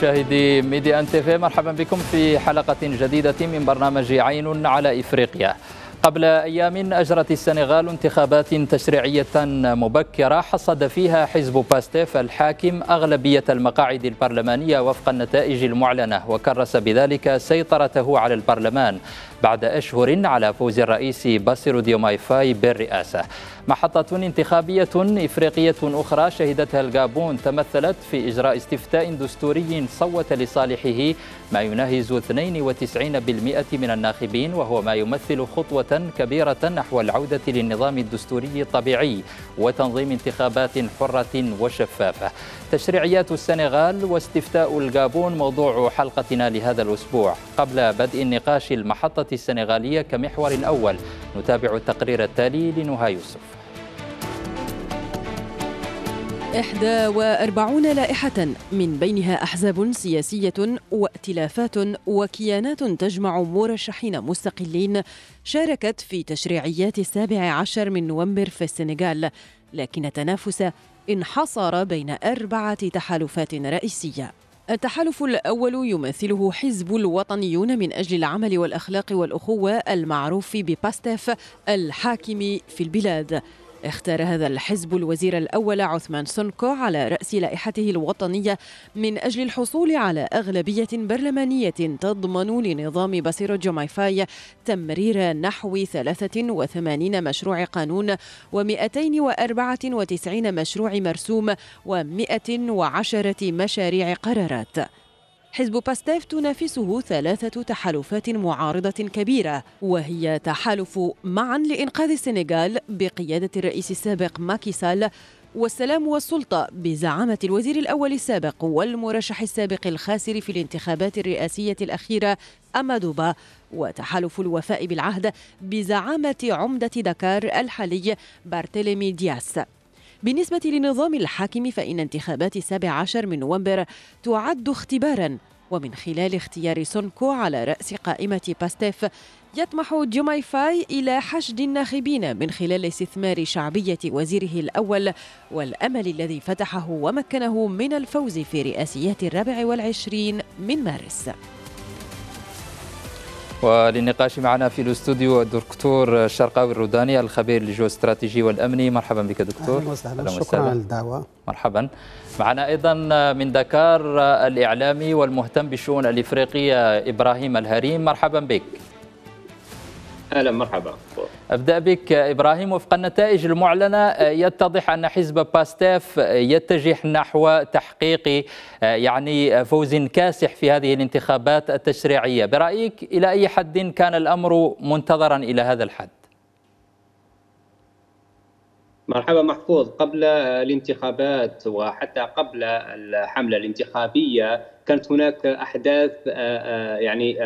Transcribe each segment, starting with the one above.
مشاهدي ميدي ان تيفي مرحبا بكم في حلقه جديده من برنامج عين على افريقيا قبل أيام أجرت السنغال انتخابات تشريعية مبكرة حصد فيها حزب باستيف الحاكم أغلبية المقاعد البرلمانية وفق النتائج المعلنة وكرس بذلك سيطرته على البرلمان بعد أشهر على فوز الرئيس باسيرو فاي بالرئاسة محطة انتخابية إفريقية أخرى شهدتها الجابون تمثلت في إجراء استفتاء دستوري صوت لصالحه ما يناهز 92% من الناخبين وهو ما يمثل خطوة كبيرة نحو العودة للنظام الدستوري الطبيعي وتنظيم انتخابات حرة وشفافة تشريعيات السنغال واستفتاء الجابون موضوع حلقتنا لهذا الأسبوع قبل بدء النقاش المحطة السنغالية كمحور أول نتابع التقرير التالي لنهى يوسف 41 لائحة من بينها أحزاب سياسية وائتلافات وكيانات تجمع مرشحين مستقلين شاركت في تشريعيات السابع عشر من نوفمبر في السنغال لكن التنافس انحصر بين أربعة تحالفات رئيسية التحالف الأول يمثله حزب الوطنيون من أجل العمل والأخلاق والأخوة المعروف بباستيف الحاكم في البلاد اختار هذا الحزب الوزير الأول عثمان سونكو على رأس لائحته الوطنية من أجل الحصول على أغلبية برلمانية تضمن لنظام بصير جومايفاي تمرير نحو 83 مشروع قانون و294 مشروع مرسوم و110 مشاريع قرارات حزب باستيف تنافسه ثلاثة تحالفات معارضة كبيرة وهي تحالف معا لإنقاذ السنغال بقيادة الرئيس السابق ماكيسال والسلام والسلطة بزعامة الوزير الأول السابق والمرشح السابق الخاسر في الانتخابات الرئاسية الأخيرة أمادوبا وتحالف الوفاء بالعهد بزعامة عمدة دكار الحالي بارتيليمي دياس بالنسبة لنظام الحاكم فإن انتخابات السابع عشر من نوفمبر تعد اختبارا ومن خلال اختيار سونكو على رأس قائمة باستيف يطمح جوماي فاي إلى حشد الناخبين من خلال استثمار شعبية وزيره الأول والأمل الذي فتحه ومكنه من الفوز في رئاسيات الرابع والعشرين من مارس وللنقاش معنا في الاستوديو الدكتور الشرقاوي الروداني الخبير استراتيجي والامني مرحبا بك دكتور اهلا وسهلا شكرا على الدعوه مرحبا معنا ايضا من دكار الاعلامي والمهتم بالشؤون الافريقيه ابراهيم الهريم مرحبا بك اهلا مرحبا ابدا بك ابراهيم وفق النتائج المعلنه آه، يتضح ان حزب باستاف آه، يتجه نحو تحقيق آه، يعني فوز كاسح في هذه الانتخابات التشريعيه برايك الى اي حد كان الامر منتظرا الى هذا الحد مرحبا محفوظ قبل الانتخابات وحتى قبل الحمله الانتخابيه كانت هناك احداث يعني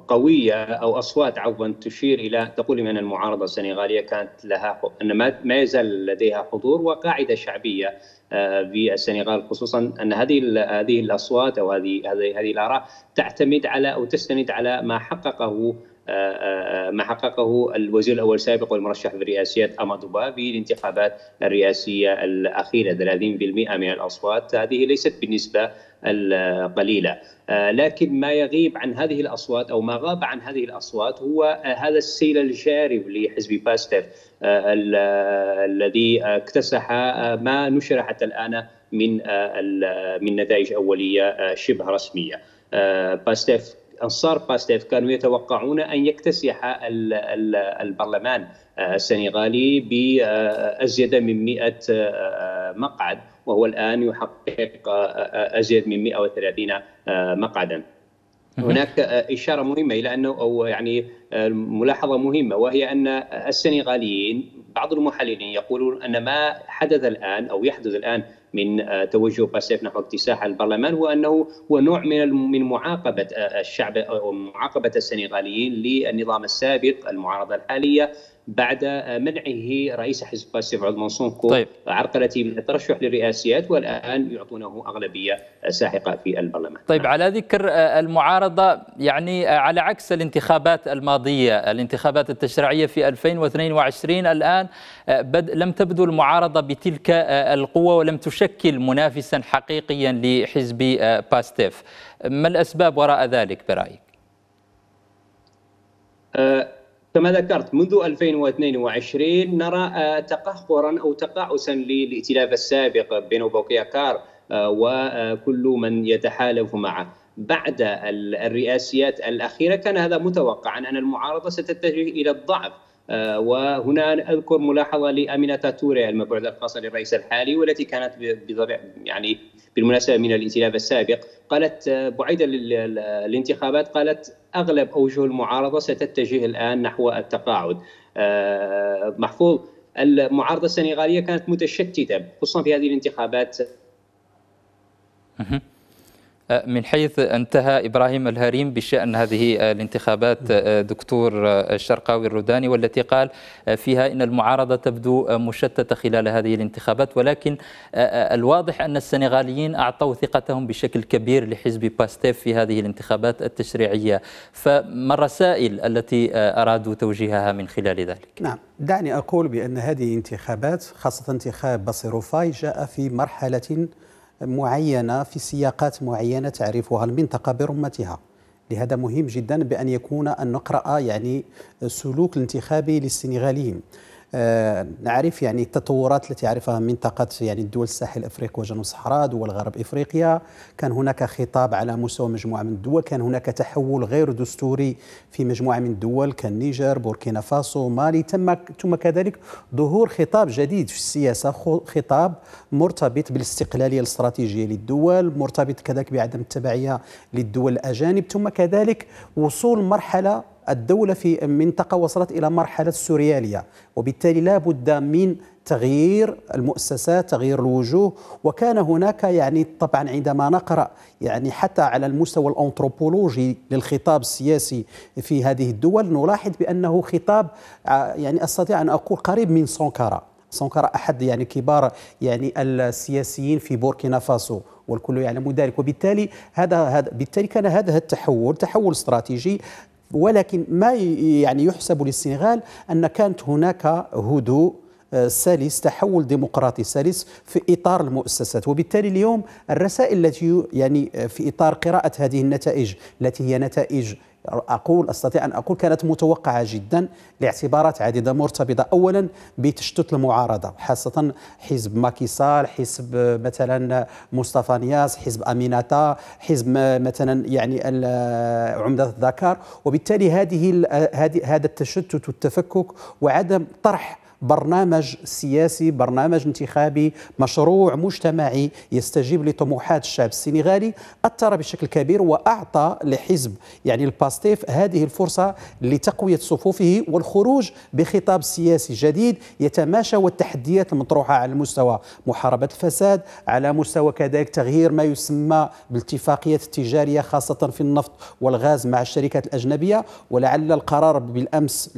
قوية أو أصوات عفوا تشير إلى تقول من المعارضة السنغالية كانت لها أن ما يزال لديها حضور وقاعدة شعبية آه، في السنغال خصوصا أن هذه هذه الأصوات أو هذه هذه الآراء تعتمد على أو تستند على ما حققه ما حققه الوزير الاول السابق والمرشح في الرئاسيات با في الانتخابات الرئاسيه الاخيره 30% من الاصوات هذه ليست بالنسبه القليله آه، لكن ما يغيب عن هذه الاصوات او ما غاب عن هذه الاصوات هو آه، هذا السيل الجارف لحزب باستر آه، الذي اكتسح ما نشر حتى الان من من نتائج اوليه شبه رسميه باستيف أنصار باستيف كانوا يتوقعون أن يكتسح البرلمان آه، السنغالي بأزيد من 100 آه، آه، مقعد وهو الآن يحقق أزيد من 130 مقعدا هناك إشارة مهمة إلى أنه أو يعني ملاحظة مهمة وهي أن السنغاليين بعض المحللين يقولون أن ما حدث الآن أو يحدث الآن من آه، توجه باسيف نحو اكتساح البرلمان هو انه هو نوع من من معاقبه آه، الشعب او معاقبه السنغاليين للنظام السابق المعارضه الحاليه بعد آه، منعه رئيس حزب باسيف عضمان سونكو طيب. عرقلته من الترشح للرئاسيات والان يعطونه اغلبيه ساحقه في البرلمان. طيب على ذكر آه، المعارضه يعني آه، على عكس الانتخابات الماضيه الانتخابات التشريعيه في 2022 الان بد لم تبدو المعارضه بتلك القوه ولم تشكل منافسا حقيقيا لحزب باستيف. ما الاسباب وراء ذلك برايك؟ أه كما ذكرت منذ 2022 نرى آه، تقهقرا او تقاعسا للائتلاف السابق بين بوكياكار آه، وكل آه، من يتحالف معه بعد الرئاسيات الاخيره كان هذا متوقعا ان المعارضه ستتجه الى الضعف وهنا اذكر ملاحظه لامينه تاتوري المبعوثه الخاصه للرئيس الحالي والتي كانت يعني بالمناسبه من الائتلاف السابق قالت بعيدا للانتخابات قالت اغلب اوجه المعارضه ستتجه الان نحو التقاعد. آه، محفوظ المعارضه السنغاليه كانت متشتته خصوصا في هذه الانتخابات. أه، من حيث انتهى إبراهيم الهريم بشأن هذه أه، الانتخابات أه، دكتور الشرقاوي الروداني والتي قال فيها إن المعارضة تبدو مشتتة خلال هذه الانتخابات ولكن الواضح أن السنغاليين أعطوا ثقتهم بشكل كبير لحزب باستيف في هذه الانتخابات التشريعية فما الرسائل التي أرادوا توجيهها من خلال ذلك؟ نعم دعني أقول بأن هذه الانتخابات خاصة انتخاب بصيروفاي جاء في مرحلة معينة في سياقات معينة تعرفها المنطقة برمتها لهذا مهم جدا بأن يكون أن نقرأ يعني سلوك الانتخابي للسنغاليين آه، نعرف يعني التطورات التي عرفها منطقة يعني الدول الساحل أفريقيا وجنوب الصحراء دول غرب إفريقيا كان هناك خطاب على مستوى مجموعة من الدول كان هناك تحول غير دستوري في مجموعة من الدول كالنيجر بوركينا فاسو مالي تم ثم كذلك ظهور خطاب جديد في السياسة خطاب مرتبط بالاستقلالية الاستراتيجية للدول مرتبط كذلك بعدم التبعية للدول الأجانب ثم كذلك وصول مرحلة الدولة في منطقة وصلت إلى مرحلة سوريالية وبالتالي لا بد من تغيير المؤسسات تغيير الوجوه وكان هناك يعني طبعا عندما نقرأ يعني حتى على المستوى الأنثروبولوجي للخطاب السياسي في هذه الدول نلاحظ بأنه خطاب آه، يعني أستطيع أن أقول قريب من سانكارا سانكارا أحد يعني كبار يعني السياسيين في بوركينا فاسو والكل يعلم ذلك وبالتالي هذا هذا بالتالي كان هذا التحول تحول استراتيجي ولكن ما يعني يحسب للسنغال أن كانت هناك هدوء آه، سلس تحول ديمقراطي سلس في اطار المؤسسات وبالتالي اليوم الرسائل التي يعني آه، في اطار قراءه هذه النتائج التي هي نتائج اقول استطيع ان اقول كانت متوقعه جدا لاعتبارات عديده مرتبطه اولا بتشتت المعارضه خاصه حزب ماكيسال حزب مثلا مصطفى نياس حزب اميناتا حزب مثلا يعني عمده الذكر وبالتالي هذه هذا التشتت والتفكك وعدم طرح برنامج سياسي برنامج انتخابي مشروع مجتمعي يستجيب لطموحات الشعب السنغالي أثر بشكل كبير وأعطى لحزب يعني الباستيف هذه الفرصة لتقوية صفوفه والخروج بخطاب سياسي جديد يتماشى والتحديات المطروحة على المستوى محاربة الفساد على مستوى كذلك تغيير ما يسمى بالاتفاقيات التجارية خاصة في النفط والغاز مع الشركات الأجنبية ولعل القرار بالأمس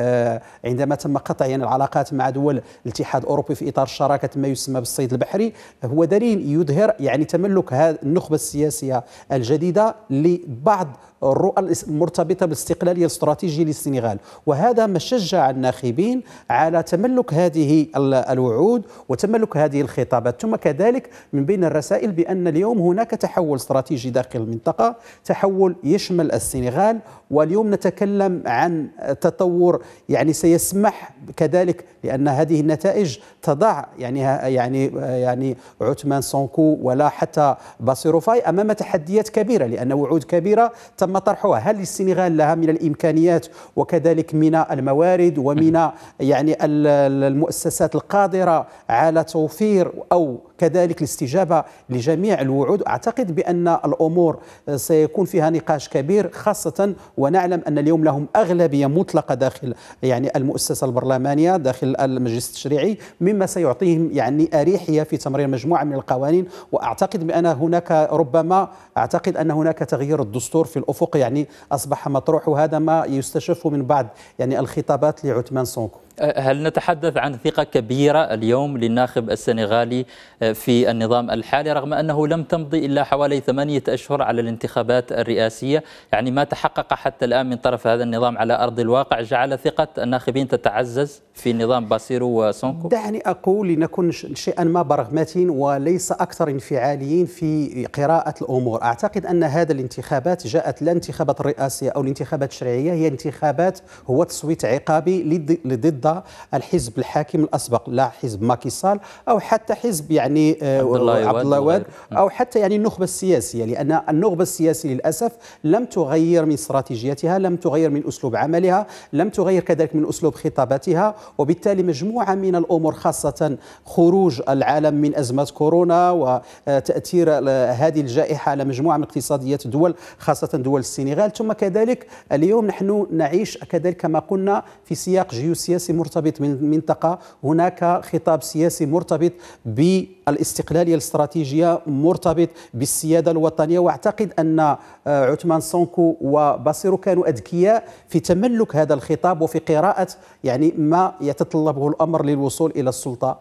آه، عندما تم قطع يعني العلاقات مع دول الاتحاد الاوروبي في اطار شراكه ما يسمى بالصيد البحري هو دليل يظهر يعني تملك هذه النخبه السياسيه الجديده لبعض الرؤى المرتبطه بالاستقلاليه الاستراتيجيه للسنغال وهذا ما شجع الناخبين على تملك هذه الوعود وتملك هذه الخطابات ثم كذلك من بين الرسائل بان اليوم هناك تحول استراتيجي داخل المنطقه تحول يشمل السنغال واليوم نتكلم عن تطور يعني سيسمح كذلك لان هذه النتائج تضع يعني يعني يعني عثمان سونكو ولا حتى باسيروفاي امام تحديات كبيره لان وعود كبيره تم طرحها هل السنغال لها من الامكانيات وكذلك من الموارد ومن يعني المؤسسات القادره على توفير او كذلك الاستجابه لجميع الوعود اعتقد بان الامور سيكون فيها نقاش كبير خاصه ونعلم ان اليوم لهم اغلبيه مطلقه داخل يعني المؤسسة البرلمانية داخل المجلس التشريعي مما سيعطيهم يعني أريحية في تمرير مجموعة من القوانين وأعتقد بأن هناك ربما أعتقد أن هناك تغيير الدستور في الأفق يعني أصبح مطروح وهذا ما يستشف من بعض يعني الخطابات لعثمان سونكو هل نتحدث عن ثقة كبيرة اليوم للناخب السنغالي آه، في النظام الحالي رغم أنه لم تمضي إلا حوالي ثمانية أشهر على الانتخابات الرئاسية يعني ما تحقق حتى الآن من طرف هذا النظام على أرض الواقع جعل ثقة الناخبين تتعزز في نظام باسيرو وسونكو؟ دعني أقول لنكون شيئا ما برغماتين وليس أكثر انفعاليين في قراءة الأمور أعتقد أن هذا الانتخابات جاءت لا انتخابات رئاسية أو الانتخابات الشرعية هي انتخابات هو تصويت عقابي ضد الحزب الحاكم الأسبق لا حزب ماكيسال أو حتى حزب يعني آه، عبد الله واد أو حتى يعني النخبة السياسية لأن النخبة السياسية للأسف لم تغير من استراتيجيتها لم تغير من أسلوب عملها لم تغير تتغير كذلك من أسلوب خطاباتها وبالتالي مجموعة من الأمور خاصة خروج العالم من أزمة كورونا وتأثير هذه الجائحة على مجموعة من اقتصاديات الدول خاصة دول السنغال ثم كذلك اليوم نحن نعيش كذلك كما قلنا في سياق جيوسياسي مرتبط بالمنطقة هناك خطاب سياسي مرتبط بالاستقلالية الاستراتيجية مرتبط بالسيادة الوطنية واعتقد أن عثمان سونكو وباصيرو كانوا أذكياء في تملك هذا الخطاب الانقلاب وفي قراءة يعني ما يتطلبه الأمر للوصول إلى السلطة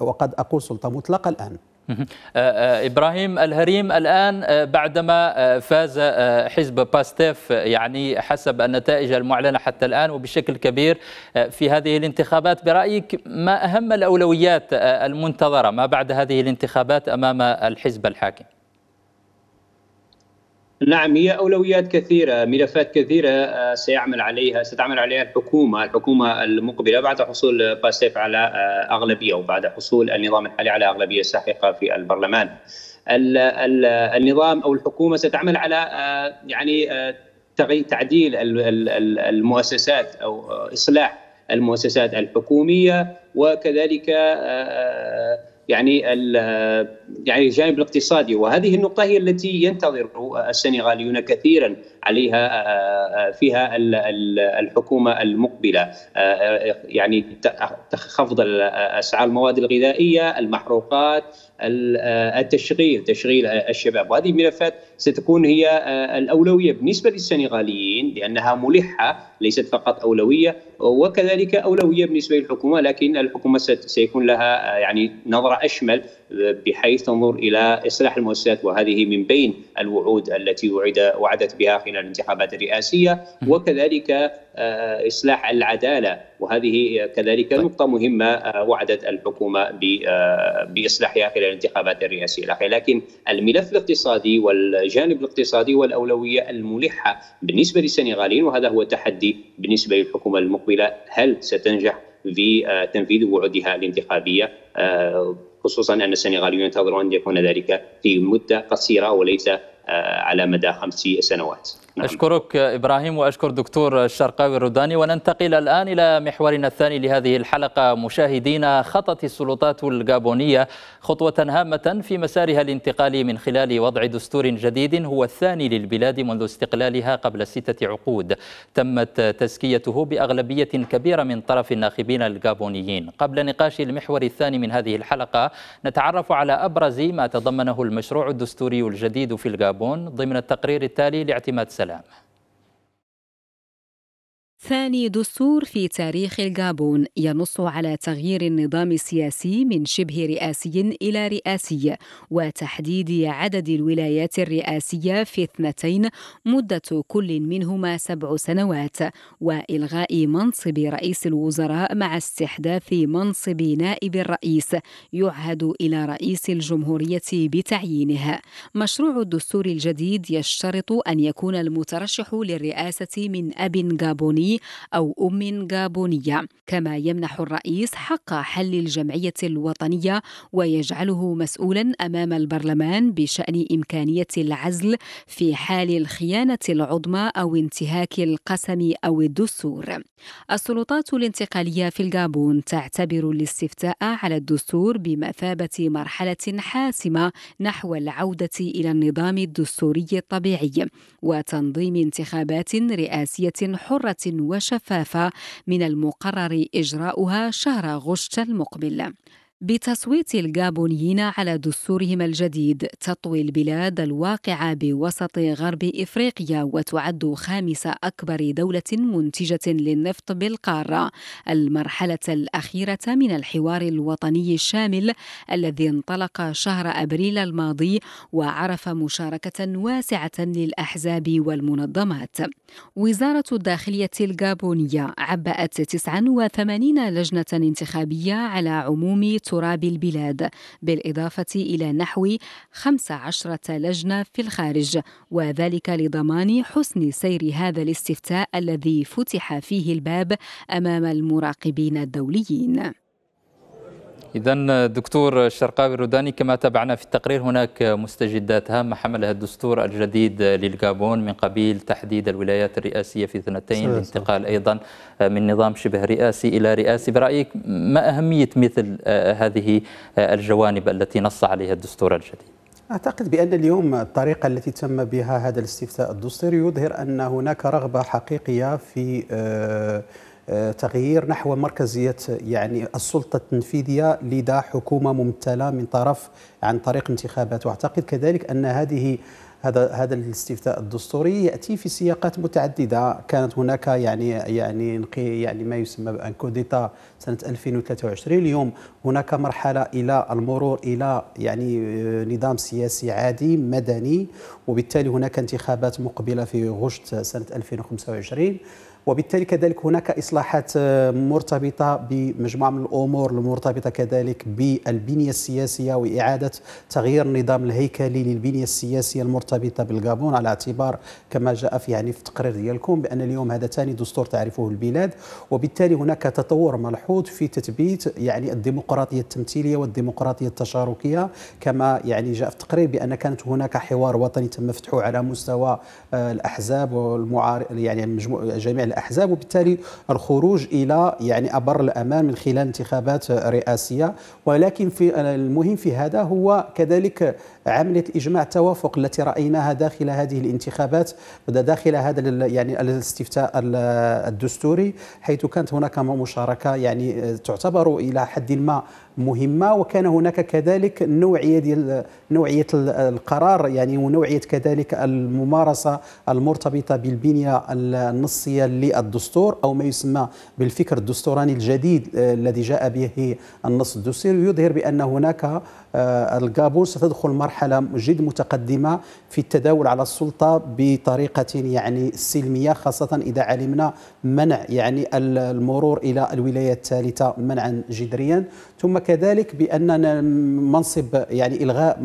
وقد أقول سلطة مطلقة الآن آه، آه، ابراهيم الهريم الان آه، بعدما فاز حزب باستيف يعني حسب النتائج المعلنه حتى الان وبشكل كبير في هذه الانتخابات برايك ما اهم الاولويات المنتظره ما بعد هذه الانتخابات امام الحزب الحاكم؟ نعم هي اولويات كثيره ملفات كثيره آه، سيعمل عليها ستعمل عليها الحكومه الحكومه المقبله بعد حصول باسيف على آه، اغلبيه وبعد حصول النظام الحالي على اغلبيه ساحقه في البرلمان النظام او الحكومه ستعمل على آه، يعني تعديل المؤسسات او اصلاح المؤسسات الحكوميه وكذلك يعني يعني الجانب الاقتصادي وهذه النقطه هي التي ينتظر السنغاليون كثيرا عليها آه، آه، فيها الحكومه المقبله آه، يعني خفض اسعار المواد الغذائيه، المحروقات، التشغيل تشغيل الشباب وهذه الملفات ستكون هي الاولويه بالنسبه للسنغاليين لانها ملحه ليست فقط اولويه وكذلك اولويه بالنسبه للحكومه لكن الحكومه سيكون لها يعني نظره اشمل بحيث تنظر الى اصلاح المؤسسات وهذه من بين الوعود التي وعد وعدت بها خلال الانتخابات الرئاسيه وكذلك آه، اصلاح العداله وهذه كذلك طيب. نقطه مهمه آه، وعدت الحكومه آه، باصلاحها خلال الانتخابات الرئاسيه الاخيره لكن الملف الاقتصادي والجانب الاقتصادي والاولويه الملحه بالنسبه للسنغاليين وهذا هو تحدي بالنسبه للحكومه المقبله هل ستنجح في تنفيذ وعودها الانتخابيه خصوصا أن السنغاليون ينتظرون أن يكون ذلك في مدة قصيرة وليس آه، على مدى خمس سنوات نعم. أشكرك إبراهيم وأشكر دكتور الشرقاوي الرداني وننتقل الآن إلى محورنا الثاني لهذه الحلقة مشاهدينا خطت السلطات الجابونية خطوة هامة في مسارها الانتقالي من خلال وضع دستور جديد هو الثاني للبلاد منذ استقلالها قبل ستة عقود تمت تزكيته بأغلبية كبيرة من طرف الناخبين الجابونيين قبل نقاش المحور الثاني من هذه الحلقة نتعرف على أبرز ما تضمنه المشروع الدستوري الجديد في الجابون ضمن التقرير التالي لاعتماد والسلامه ثاني دستور في تاريخ الغابون ينص على تغيير النظام السياسي من شبه رئاسي إلى رئاسي وتحديد عدد الولايات الرئاسية في اثنتين مدة كل منهما سبع سنوات وإلغاء منصب رئيس الوزراء مع استحداث منصب نائب الرئيس يعهد إلى رئيس الجمهورية بتعيينه مشروع الدستور الجديد يشترط أن يكون المترشح للرئاسة من أب غابوني أو أم جابونية كما يمنح الرئيس حق حل الجمعية الوطنية ويجعله مسؤولا أمام البرلمان بشأن إمكانية العزل في حال الخيانة العظمى أو انتهاك القسم أو الدستور السلطات الانتقالية في الجابون تعتبر الاستفتاء على الدستور بمثابة مرحلة حاسمة نحو العودة إلى النظام الدستوري الطبيعي وتنظيم انتخابات رئاسية حرة وشفافة من المقرر إجراؤها شهر غشت المقبل بتصويت الغابونيين على دستورهم الجديد تطوي البلاد الواقعة بوسط غرب إفريقيا وتعد خامس أكبر دولة منتجة للنفط بالقارة المرحلة الأخيرة من الحوار الوطني الشامل الذي انطلق شهر أبريل الماضي وعرف مشاركة واسعة للأحزاب والمنظمات وزارة الداخلية الغابونيه عبأت 89 لجنة انتخابية على عموم تراب البلاد بالإضافة إلى نحو 15 لجنة في الخارج وذلك لضمان حسن سير هذا الاستفتاء الذي فتح فيه الباب أمام المراقبين الدوليين إذا دكتور الشرقاوي الروداني كما تابعنا في التقرير هناك مستجدات هامة حملها الدستور الجديد للغابون من قبيل تحديد الولايات الرئاسية في اثنتين الانتقال أيضا من نظام شبه رئاسي إلى رئاسي برأيك ما أهمية مثل هذه الجوانب التي نص عليها الدستور الجديد؟ أعتقد بأن اليوم الطريقة التي تم بها هذا الاستفتاء الدستوري يظهر أن هناك رغبة حقيقية في آه، آه، تغيير نحو مركزية يعني السلطة التنفيذية لدى حكومة ممتلة من طرف عن طريق انتخابات وأعتقد كذلك أن هذه هذا هذا الاستفتاء الدستوري ياتي في سياقات متعدده كانت هناك يعني يعني يعني ما يسمى بان كوديتا سنه 2023 اليوم هناك مرحله الى المرور الى يعني آه، نظام سياسي عادي مدني وبالتالي هناك انتخابات مقبله في غشت سنه 2025 وبالتالي كذلك هناك اصلاحات آه، مرتبطه بمجموعه من الامور المرتبطه كذلك بالبنيه السياسيه واعاده تغيير النظام الهيكلي للبنيه السياسيه المرتبطه مرتبطه بالغابون على اعتبار كما جاء في يعني في التقرير ديالكم بان اليوم هذا ثاني دستور تعرفه البلاد وبالتالي هناك تطور ملحوظ في تثبيت يعني الديمقراطيه التمثيليه والديمقراطيه التشاركيه كما يعني جاء في التقرير بان كانت هناك حوار وطني تم فتحه على مستوى آه، الاحزاب والمعارض يعني جميع الاحزاب وبالتالي الخروج الى يعني ابر الامان من خلال انتخابات رئاسيه ولكن في آه، المهم في هذا هو كذلك عمليه اجماع التوافق التي رايناها داخل هذه الانتخابات داخل هذا يعني الاستفتاء الدستوري حيث كانت هناك مشاركه يعني آه، تعتبر الى حد ما مهمه وكان هناك كذلك نوعيه ديال نوعيه القرار يعني ونوعيه كذلك الممارسه المرتبطه بالبنيه النصيه للدستور او ما يسمى بالفكر الدستوراني الجديد آه، الذي جاء به النص الدستوري يظهر بان هناك آه، الكابوس ستدخل مرحله مرحله جد متقدمه في التداول على السلطه بطريقه يعني سلميه خاصه اذا علمنا منع يعني المرور الى الولايه الثالثه منعا جذريا ثم كذلك بان منصب يعني الغاء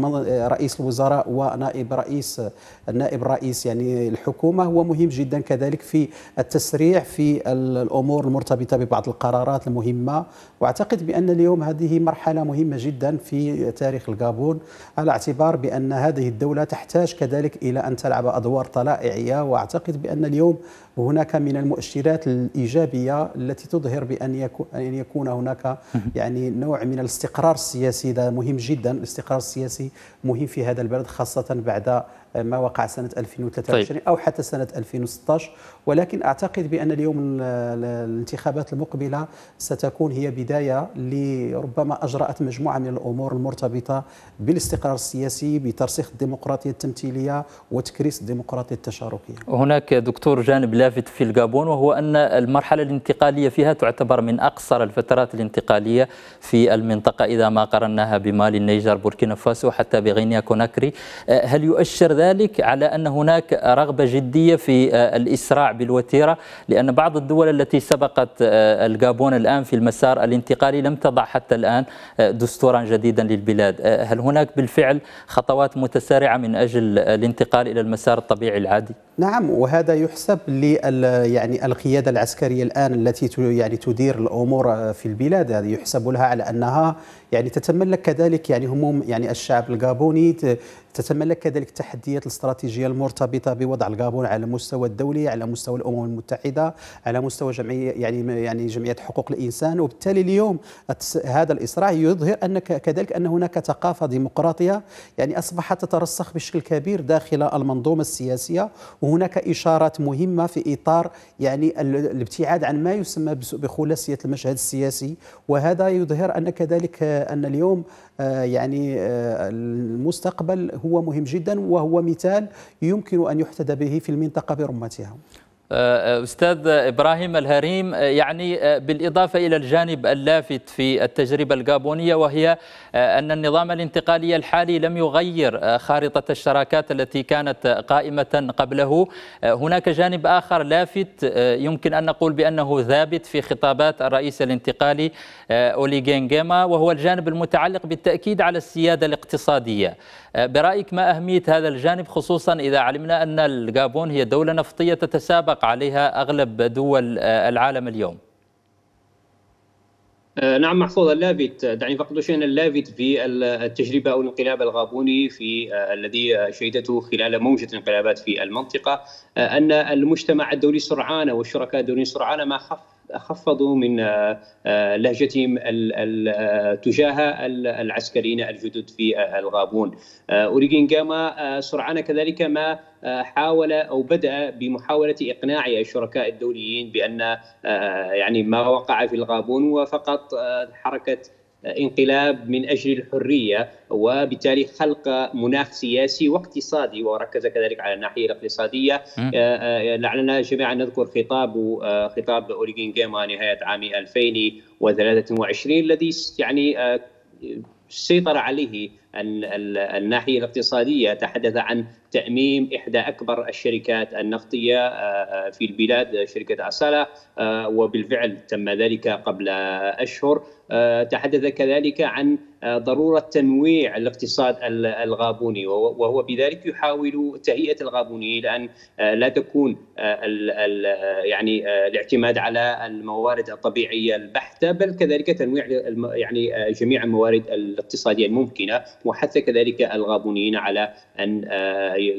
رئيس الوزراء ونائب رئيس النائب الرئيس يعني الحكومه هو مهم جدا كذلك في التسريع في الامور المرتبطه ببعض القرارات المهمه واعتقد بان اليوم هذه مرحله مهمه جدا في تاريخ الغابون على اعتبار بان هذه الدوله تحتاج كذلك الى ان تلعب ادوار طلائعيه واعتقد بان اليوم هناك من المؤشرات الايجابيه التي تظهر بان يكون هناك يعني نوع من الاستقرار السياسي ده مهم جدا الاستقرار السياسي مهم في هذا البلد خاصة بعد ما وقع سنة 2023 طيب. أو حتى سنة 2016 ولكن أعتقد بأن اليوم الانتخابات المقبلة ستكون هي بداية لربما أجرأت مجموعة من الأمور المرتبطة بالاستقرار السياسي بترسيخ الديمقراطية التمثيلية وتكريس الديمقراطية التشاركية هناك دكتور جانب لافت في الجابون وهو أن المرحلة الانتقالية فيها تعتبر من أقصر الفترات الانتقالية في في المنطقة إذا ما قرناها بمالي النيجر بوركينا فاسو حتى بغينيا كوناكري آه، هل يؤشر ذلك على أن هناك رغبة جدية في آه، الإسراع بالوتيرة لأن بعض الدول التي سبقت آه، الجابون الآن في المسار الانتقالي لم تضع حتى الآن دستورا جديدا للبلاد هل هناك بالفعل خطوات متسارعة من أجل الانتقال إلى المسار الطبيعي العادي؟ نعم وهذا يحسب لل يعني القياده العسكريه الان التي يعني تدير الامور في البلاد هذه يحسب لها على لانها يعني تتملك كذلك يعني هموم يعني الشعب الغابوني تتملك كذلك التحديات الاستراتيجيه المرتبطه بوضع الغابون على المستوى الدولي على مستوى الامم المتحده على مستوى جمعيه يعني يعني جمعيه حقوق الانسان وبالتالي اليوم هذا الاصراع يظهر ان كذلك ان هناك ثقافه ديمقراطيه يعني اصبحت تترسخ بشكل كبير داخل المنظومه السياسيه وهناك اشارات مهمه في اطار يعني الابتعاد عن ما يسمى بخلاصيه المشهد السياسي وهذا يظهر ان كذلك ان اليوم آه، يعني آه، المستقبل هو مهم جدا وهو مثال يمكن أن يحتذى به في المنطقة برمتها آه، آه، أستاذ إبراهيم الهريم آه، يعني بالإضافة إلى الجانب اللافت في التجربة الجابونية وهي أن النظام الانتقالي الحالي لم يغير خارطة الشراكات التي كانت قائمة قبله هناك جانب آخر لافت يمكن أن نقول بأنه ثابت في خطابات الرئيس الانتقالي أولي جينجيما وهو الجانب المتعلق بالتأكيد على السيادة الاقتصادية أه، برأيك ما أهمية هذا الجانب خصوصا إذا علمنا أن الجابون هي دولة نفطية تتسابق عليها أغلب دول أه، العالم اليوم أه، نعم محفوظ اللافت دعني فقط شيئا اللافت في التجربه او الانقلاب الغابوني في الذي شهدته خلال موجه الانقلابات في المنطقه ان المجتمع الدولي سرعان والشركاء الدوليين سرعان ما خف خفضوا من آه، آه، لهجتهم آه، تجاه العسكريين الجدد في الغابون أوريغين جاما سرعان كذلك ما حاول او بدا بمحاوله اقناع الشركاء الدوليين بان يعني ما وقع في الغابون هو فقط حركه انقلاب من اجل الحريه وبالتالي خلق مناخ سياسي واقتصادي وركز كذلك على الناحيه الاقتصاديه آه، آه، لعلنا جميعا نذكر خطاب آه، خطاب اوريجين جيما نهايه عام 2023 الذي يعني سيطر عليه الناحيه الاقتصاديه تحدث عن تاميم احدى اكبر الشركات النفطيه في البلاد شركه اسالا وبالفعل تم ذلك قبل اشهر آه، تحدث كذلك عن آه، ضروره تنويع الاقتصاد الغابوني وهو بذلك يحاول تهيئه الغابوني لان ان آه، لا تكون يعني الاعتماد على الموارد الطبيعيه البحته بل كذلك تنويع يعني جميع الموارد الاقتصاديه الممكنه وحث كذلك الغابونيين على ان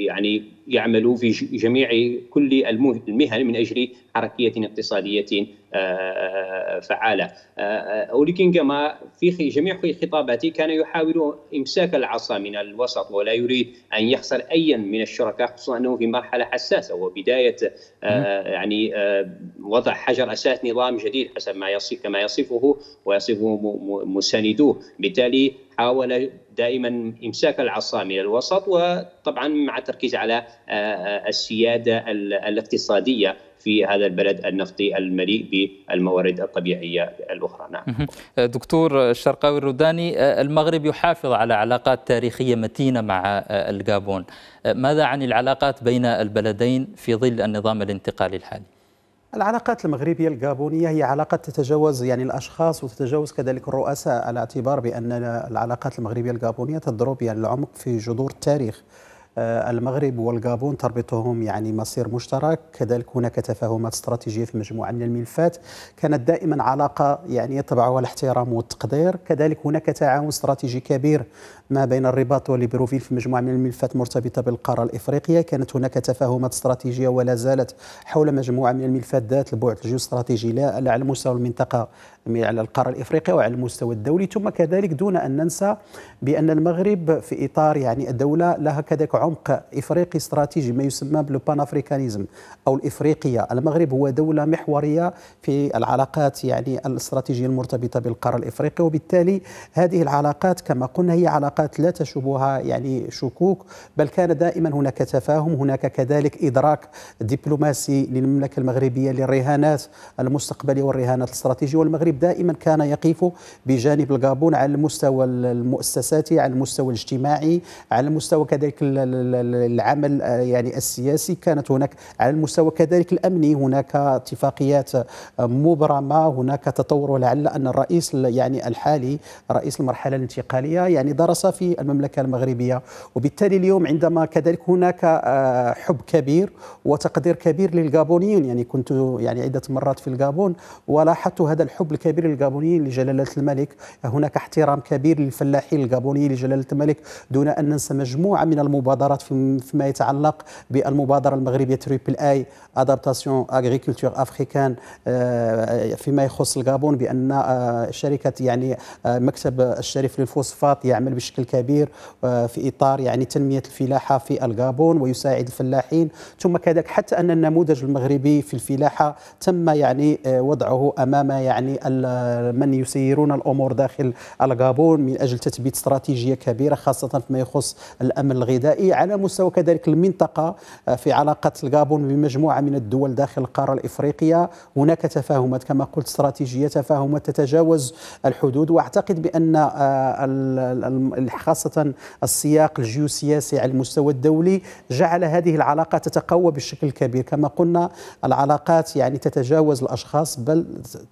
يعني يعمل في جميع كل المهن من اجل حركيه اقتصاديه آه، آه، فعاله. آه، اوليكين كما في جميع خطاباته كان يحاول امساك العصا من الوسط ولا يريد ان يخسر ايا من الشركاء خصوصا انه في مرحله حساسه وبدايه يعني وضع حجر اساس نظام جديد حسب ما يصف كما يصفه ويصفه مساندوه، بالتالي حاول دائما امساك العصا من الوسط وطبعا مع التركيز على آه، آه، السياده الاقتصاديه في هذا البلد النفطي المليء بالموارد الطبيعيه الاخرى نعم. آه، دكتور الشرقاوي الروداني المغرب يحافظ على علاقات تاريخيه متينه مع الجابون ماذا عن العلاقات بين البلدين في ظل النظام الانتقالي الحالي العلاقات المغربية الجابونية هي علاقة تتجاوز يعني الأشخاص وتتجاوز كذلك الرؤساء على اعتبار بأن العلاقات المغربية الجابونية تضرب يعني العمق في جذور التاريخ آه، المغرب والجابون تربطهم يعني مصير مشترك كذلك هناك تفاهمات استراتيجية في مجموعة من الملفات كانت دائما علاقة يعني يطبعها الاحترام والتقدير كذلك هناك تعاون استراتيجي كبير ما بين الرباط وليبروفيل في مجموعة من الملفات مرتبطة بالقارة الإفريقية كانت هناك تفاهمات استراتيجية ولا زالت حول مجموعة من الملفات ذات البعد الجيوستراتيجي لا على مستوى المنطقة على القارة الإفريقية وعلى المستوى الدولي ثم كذلك دون أن ننسى بأن المغرب في إطار يعني الدولة لها كذلك عمق إفريقي استراتيجي ما يسمى بالبان أفريكانيزم أو الإفريقية المغرب هو دولة محورية في العلاقات يعني الاستراتيجية المرتبطة بالقارة الإفريقية وبالتالي هذه العلاقات كما قلنا هي علاقات علاقات لا تشوبها يعني شكوك بل كان دائما هناك تفاهم هناك كذلك إدراك دبلوماسي للمملكة المغربية للرهانات المستقبلية والرهانات الاستراتيجية والمغرب دائما كان يقف بجانب الغابون على المستوى المؤسساتي على المستوى الاجتماعي على المستوى كذلك العمل آه، يعني السياسي كانت هناك على المستوى كذلك الأمني هناك اتفاقيات آه، مبرمة هناك تطور ولعل أن الرئيس يعني الحالي رئيس المرحلة الانتقالية يعني درس في المملكة المغربية وبالتالي اليوم عندما كذلك هناك آه، حب كبير وتقدير كبير للغابونيين يعني كنت يعني عدة مرات في الغابون ولاحظت هذا الحب الكبير للغابونيين لجلالة الملك هناك احترام كبير للفلاحين الغابونيين لجلالة الملك دون أن ننسى مجموعة من المبادرات فيما يتعلق بالمبادرة المغربية تريبل آي أدابتاسيون أغريكولتور أفريكان فيما يخص الغابون بأن آه، شركة يعني آه، مكتب الشريف للفوسفات يعمل بشكل بشكل كبير آه، في إطار يعني تنمية الفلاحة في الغابون ويساعد الفلاحين ثم كذلك حتى أن النموذج المغربي في الفلاحة تم يعني آه، وضعه أمام يعني من يسيرون الأمور داخل الغابون من أجل تثبيت استراتيجية كبيرة خاصة فيما يخص الأمن الغذائي على مستوى كذلك المنطقة آه، في علاقة الغابون بمجموعة من الدول داخل القارة الإفريقية هناك تفاهمات كما قلت استراتيجية تفاهمات تتجاوز الحدود وأعتقد بأن خاصة السياق الجيوسياسي على المستوى الدولي جعل هذه العلاقة تتقوى بشكل كبير كما قلنا العلاقات يعني تتجاوز الأشخاص بل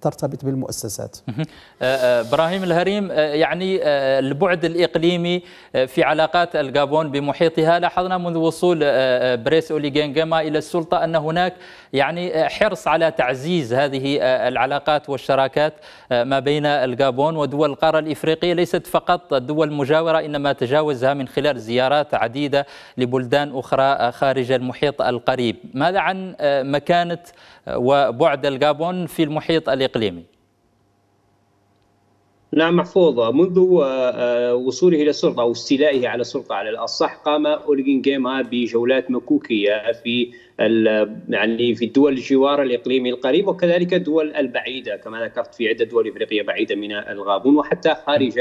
ترتبط بالمؤسسات آه، آه، إبراهيم الهريم آه، يعني البعد الإقليمي في علاقات الجابون بمحيطها لاحظنا منذ وصول بريس أوليغينغاما إلى السلطة أن هناك يعني حرص على تعزيز هذه العلاقات والشراكات ما بين الجابون ودول القارة الإفريقية ليست فقط الدول المجاورة المجاورة إنما تجاوزها من خلال زيارات عديدة لبلدان أخرى خارج المحيط القريب ماذا عن آه، مكانة آه، وبعد الجابون في المحيط الإقليمي؟ نعم محفوظ منذ آه، وصوله الى السلطه او استيلائه على السلطه على الاصح قام جيما بجولات مكوكيه في يعني في الدول الجوار الاقليمي القريب وكذلك الدول البعيده كما ذكرت في عده دول افريقيه بعيده من الغابون وحتى خارج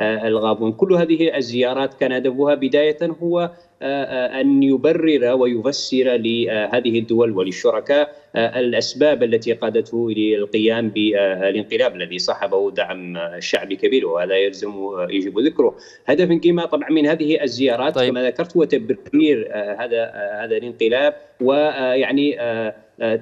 آه، الغابون كل هذه الزيارات كان هدفها بداية هو آه، آه، أن يبرر ويفسر لهذه الدول وللشركاء الأسباب التي قادته للقيام بالانقلاب الذي صاحبه دعم شعبي كبير وهذا يلزم يجب ذكره هدف كما طبعا من هذه الزيارات طيب. كما ذكرت هو تبرير هذا هذا الانقلاب ويعني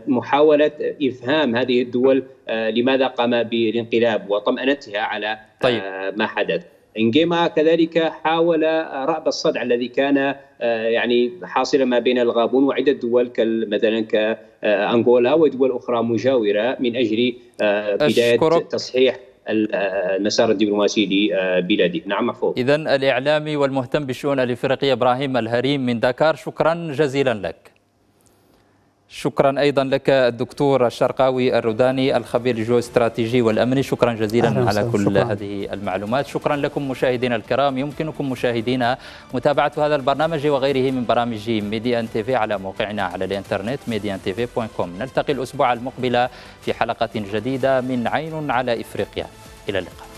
محاوله افهام هذه الدول آه، لماذا قام بالانقلاب وطمانتها على طيب. آه، ما حدث انجيما كذلك حاول آه، رأب الصدع الذي كان يعني حاصلا ما بين الغابون وعدة دول مثلا كأنغولا ودول أخرى مجاورة من أجل بداية أشكرك. تصحيح المسار الدبلوماسي لبلادي نعم محفوظ إذا الإعلامي والمهتم بالشؤون الإفريقية إبراهيم الهريم من دكار شكرا جزيلا لك شكرا ايضا لك الدكتور الشرقاوي الروداني الخبير الجو استراتيجي والامني شكرا جزيلا على كل شكرا. هذه المعلومات شكرا لكم مشاهدينا الكرام يمكنكم مشاهدينا متابعه هذا البرنامج وغيره من برامج تي تيفي على موقعنا على الانترنت ميديان تيفي كوم نلتقي الاسبوع المقبل في حلقه جديده من عين على افريقيا الى اللقاء